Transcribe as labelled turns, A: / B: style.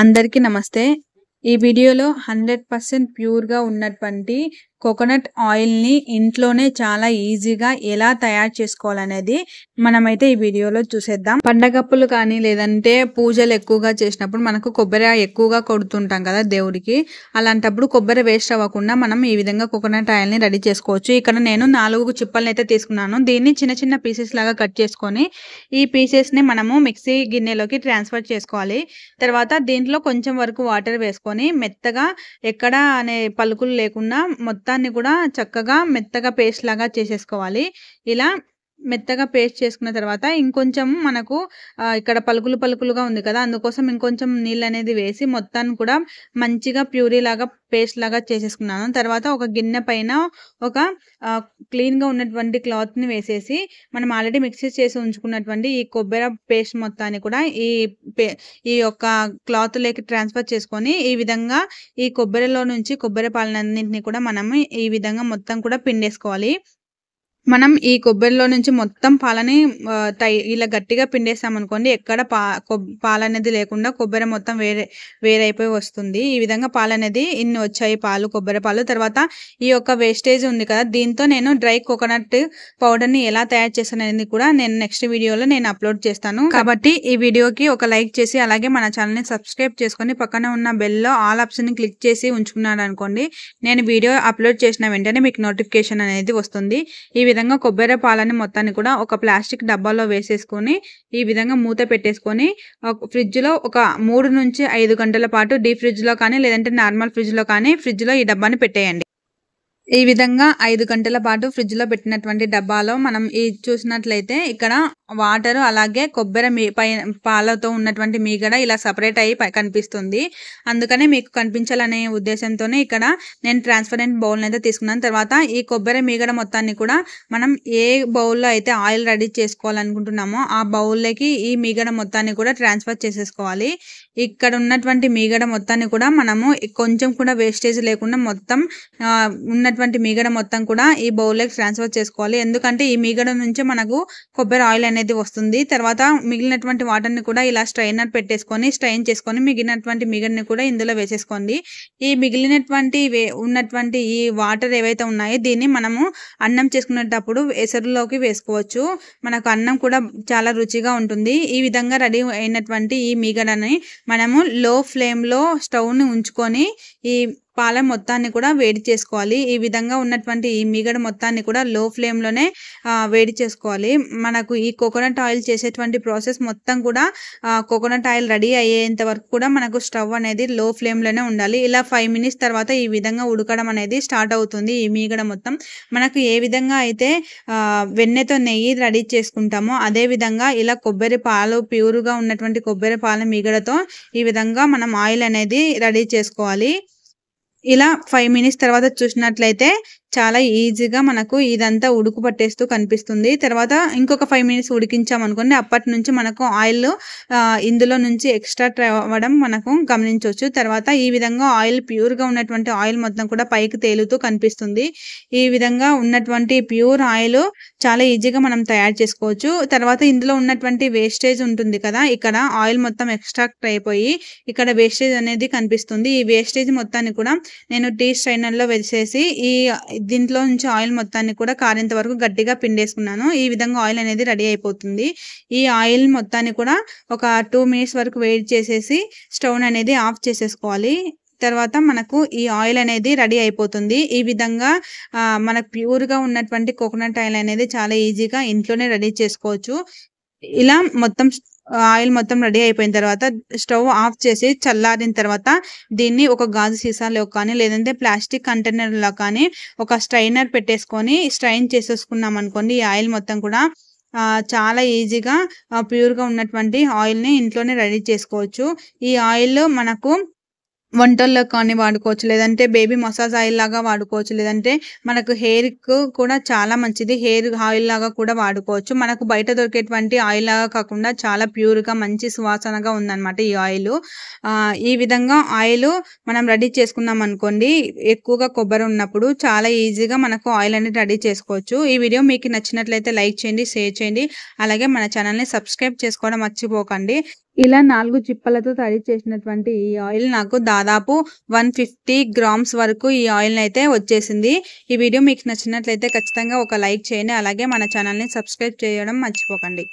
A: అందరికీ నమస్తే ఈ వీడియోలో హండ్రెడ్ పర్సెంట్ ప్యూర్గా ఉన్నటువంటి కోకోనట్ ఆయిల్ని ఇంట్లోనే చాలా ఈజీగా ఎలా తయారు చేసుకోవాలనేది మనమైతే ఈ వీడియోలో చూసేద్దాం పండగప్పులు కానీ లేదంటే పూజలు ఎక్కువగా చేసినప్పుడు మనకు కొబ్బరి ఎక్కువగా కొడుతుంటాం కదా దేవుడికి అలాంటప్పుడు కొబ్బరి వేస్ట్ అవ్వకుండా మనం ఈ విధంగా కోకోనట్ ఆయిల్ని రెడీ చేసుకోవచ్చు ఇక్కడ నేను నాలుగు చిప్పలను అయితే తీసుకున్నాను దీన్ని చిన్న చిన్న పీసెస్ లాగా కట్ చేసుకొని ఈ పీసెస్ని మనము మిక్సీ గిన్నెలోకి ట్రాన్స్ఫర్ చేసుకోవాలి తర్వాత దీంట్లో కొంచెం వరకు వాటర్ వేసుకొని మెత్తగా ఎక్కడ అనే పలుకులు లేకుండా మొత్తం మొత్తాన్ని కూడా చక్కగా మెత్తగా పేస్ట్ లాగా చేసేసుకోవాలి ఇలా మెత్తగా పేస్ట్ చేసుకున్న తర్వాత ఇంకొంచెం మనకు ఇక్కడ పలుకులు పలుకులుగా ఉంది కదా అందుకోసం ఇంకొంచెం నీళ్ళు అనేది వేసి మొత్తాన్ని కూడా మంచిగా ప్యూరీ లాగా పేస్ట్ లాగా చేసేసుకున్నాను తర్వాత ఒక గిన్నె పైన ఒక క్లీన్గా ఉన్నటువంటి క్లాత్ని వేసేసి మనం ఆల్రెడీ మిక్సీ చేసి ఉంచుకున్నటువంటి ఈ కొబ్బరి పేస్ట్ మొత్తాన్ని కూడా ఈ ఈ యొక్క క్లాత్లోకి ట్రాన్స్ఫర్ చేసుకొని ఈ విధంగా ఈ కొబ్బరిలో నుంచి కొబ్బరి పాలనన్నింటినీ కూడా మనం ఈ విధంగా మొత్తం కూడా పిండేసుకోవాలి మనం ఈ కొబ్బరిలో నుంచి మొత్తం పాలని తై ఇలా గట్టిగా పిండేసామనుకోండి ఎక్కడ పా పాలు అనేది లేకుండా కొబ్బరి మొత్తం వేరే వేరైపోయి వస్తుంది ఈ విధంగా పాలు అనేది ఇన్ని వచ్చాయి పాలు కొబ్బరి పాలు తర్వాత ఈ యొక్క వేస్టేజ్ ఉంది కదా దీంతో నేను డ్రై కోకోనట్ పౌడర్ని ఎలా తయారు చేస్తాను అనేది కూడా నేను నెక్స్ట్ వీడియోలో నేను అప్లోడ్ చేస్తాను కాబట్టి ఈ వీడియోకి ఒక లైక్ చేసి అలాగే మన ఛానల్ని సబ్స్క్రైబ్ చేసుకొని పక్కన ఉన్న బెల్లో ఆల్ ఆప్షన్ని క్లిక్ చేసి ఉంచుకున్నాను అనుకోండి నేను వీడియో అప్లోడ్ చేసిన వెంటనే మీకు నోటిఫికేషన్ అనేది వస్తుంది ఈ విధంగా కొబ్బరి పాలని మొత్తాన్ని కూడా ఒక ప్లాస్టిక్ డబ్బాలో వేసేసుకొని ఈ విధంగా మూత పెట్టేసుకొని ఫ్రిడ్జ్లో ఒక మూడు నుంచి ఐదు గంటల పాటు డీప్ ఫ్రిడ్జ్లో కానీ లేదంటే నార్మల్ ఫ్రిడ్జ్లో కానీ ఫ్రిడ్జ్లో ఈ డబ్బాని పెట్టేయండి ఈ విధంగా ఐదు గంటల పాటు ఫ్రిడ్జ్లో పెట్టినటువంటి డబ్బాలో మనం ఈ చూసినట్లయితే ఇక్కడ వాటరు అలాగే కొబ్బరి మీ పై పాలతో ఉన్నటువంటి మీగడ ఇలా సపరేట్ అయ్యి కనిపిస్తుంది అందుకనే మీకు కనిపించాలనే ఉద్దేశంతోనే ఇక్కడ నేను ట్రాన్స్పరెంట్ బౌల్ని అయితే తీసుకున్నాను తర్వాత ఈ కొబ్బరి మీగడ మొత్తాన్ని కూడా మనం ఏ బౌల్లో అయితే ఆయిల్ రెడీ చేసుకోవాలనుకుంటున్నామో ఆ బౌల్లోకి ఈ మీగడ మొత్తాన్ని కూడా ట్రాన్స్ఫర్ చేసేసుకోవాలి ఇక్కడ ఉన్నటువంటి మీగడ మొత్తాన్ని కూడా మనము కొంచెం కూడా వేస్టేజ్ లేకుండా మొత్తం ఉన్నటువంటి మీగడ మొత్తం కూడా ఈ బౌల్లోకి ట్రాన్స్ఫర్ చేసుకోవాలి ఎందుకంటే ఈ మీగడ నుంచే మనకు కొబ్బరి ఆయిల్ అనేది అనేది వస్తుంది తర్వాత మిగిలినటువంటి వాటర్ని కూడా ఇలా స్ట్రైనర్ పెట్టేసుకొని స్ట్రైన్ చేసుకొని మిగిలినటువంటి మిగిలిని కూడా ఇందులో వేసేసుకోండి ఈ మిగిలినటువంటి ఉన్నటువంటి ఈ వాటర్ ఏవైతే ఉన్నాయో దీన్ని మనము అన్నం చేసుకునేటప్పుడు ఎసరులోకి వేసుకోవచ్చు మనకు అన్నం కూడా చాలా రుచిగా ఉంటుంది ఈ విధంగా రెడీ అయినటువంటి ఈ మీగడని మనము లో ఫ్లేమ్లో స్టవ్ని ఉంచుకొని ఈ పాలెం మొత్తాన్ని కూడా వేడి చేసుకోవాలి ఈ విధంగా ఉన్నటువంటి ఈ మిగడ మొత్తాన్ని కూడా లో ఫ్లేమ్లోనే వేడి చేసుకోవాలి మనకు ఈ కోకోనట్ ఆయిల్ చేసేటువంటి ప్రాసెస్ మొత్తం కూడా కోకోనట్ ఆయిల్ రెడీ అయ్యేంత వరకు కూడా మనకు స్టవ్ అనేది లో ఫ్లేమ్లోనే ఉండాలి ఇలా ఫైవ్ మినిట్స్ తర్వాత ఈ విధంగా ఉడకడం అనేది స్టార్ట్ అవుతుంది ఈ మీగడ మొత్తం మనకు ఏ విధంగా అయితే వెన్నెతో నెయ్యి రెడీ చేసుకుంటామో అదే విధంగా ఇలా కొబ్బరి పాలు ప్యూర్గా ఉన్నటువంటి కొబ్బరి పాలు మీగడతో ఈ విధంగా మనం ఆయిల్ అనేది రెడీ చేసుకోవాలి ఇలా ఫైవ్ మినిట్స్ తర్వాత చూసినట్లయితే చాలా ఈజీగా మనకు ఇదంతా ఉడుకు పట్టేస్తూ కనిపిస్తుంది తర్వాత ఇంకొక ఫైవ్ మినిట్స్ ఉడికించాం అనుకోండి అప్పటి నుంచి మనకు ఆయిల్ ఇందులో నుంచి ఎక్స్ట్రా అవ్వడం మనకు గమనించవచ్చు తర్వాత ఈ విధంగా ఆయిల్ ప్యూర్గా ఉన్నటువంటి ఆయిల్ మొత్తం కూడా పైకి తేలుతూ కనిపిస్తుంది ఈ విధంగా ఉన్నటువంటి ప్యూర్ ఆయిల్ చాలా ఈజీగా మనం తయారు చేసుకోవచ్చు తర్వాత ఇందులో ఉన్నటువంటి వేస్టేజ్ ఉంటుంది కదా ఇక్కడ ఆయిల్ మొత్తం ఎక్స్ట్రాక్ట్ అయిపోయి ఇక్కడ వేస్టేజ్ అనేది కనిపిస్తుంది ఈ వేస్టేజ్ మొత్తాన్ని కూడా నేను టీ స్ట్రైనర్లో వేసేసి ఈ దీంట్లో నుంచి ఆయిల్ మొత్తాన్ని కూడా కారేంత వరకు గట్టిగా పిండేసుకున్నాను ఈ విధంగా ఆయిల్ అనేది రెడీ అయిపోతుంది ఈ ఆయిల్ మొత్తాన్ని కూడా ఒక టూ మినిట్స్ వరకు వెయిట్ చేసేసి స్టవ్ అనేది ఆఫ్ చేసేసుకోవాలి తర్వాత మనకు ఈ ఆయిల్ అనేది రెడీ అయిపోతుంది ఈ విధంగా మనకు ప్యూర్గా ఉన్నటువంటి కోకోనట్ ఆయిల్ అనేది చాలా ఈజీగా ఇంట్లోనే రెడీ చేసుకోవచ్చు ఇలా మొత్తం ఆయిల్ మొత్తం రెడీ అయిపోయిన తర్వాత స్టవ్ ఆఫ్ చేసి చల్లారిన తర్వాత దీన్ని ఒక గాజు సీసాలో కానీ లేదంటే ప్లాస్టిక్ కంటైనర్లో కానీ ఒక స్ట్రైనర్ పెట్టేసుకొని స్ట్రైన్ చేసేసుకున్నాం అనుకోండి ఈ ఆయిల్ మొత్తం కూడా చాలా ఈజీగా ప్యూర్గా ఉన్నటువంటి ఆయిల్ని ఇంట్లోనే రెడీ చేసుకోవచ్చు ఈ ఆయిల్ మనకు వంటల్లో కానీ వాడుకోవచ్చు లేదంటే బేబీ మసాజ్ ఆయిల్ లాగా వాడుకోవచ్చు లేదంటే మనకు హెయిర్కు కూడా చాలా మంచిది హెయిర్ ఆయిల్ లాగా కూడా వాడుకోవచ్చు మనకు బయట దొరికేటువంటి ఆయిల్ లాగా కాకుండా చాలా ప్యూర్గా మంచి సువాసనగా ఉందన్నమాట ఈ ఆయిల్ ఈ విధంగా ఆయిల్ మనం రెడీ చేసుకున్నాం అనుకోండి ఎక్కువగా కొబ్బరి ఉన్నప్పుడు చాలా ఈజీగా మనకు ఆయిల్ అనేది రెడీ చేసుకోవచ్చు ఈ వీడియో మీకు నచ్చినట్లయితే లైక్ చేయండి షేర్ చేయండి అలాగే మన ఛానల్ని సబ్స్క్రైబ్ చేసుకోవడం మర్చిపోకండి ఇలా నాలుగు చిప్పలతో తయారు చేసినటువంటి ఈ ఆయిల్ నాకు దాదాపు వన్ ఫిఫ్టీ గ్రామ్స్ వరకు ఈ ఆయిల్ అయితే వచ్చేసింది ఈ వీడియో మీకు నచ్చినట్లయితే ఖచ్చితంగా ఒక లైక్ చేయండి అలాగే మన ఛానల్ని సబ్స్క్రైబ్ చేయడం మర్చిపోకండి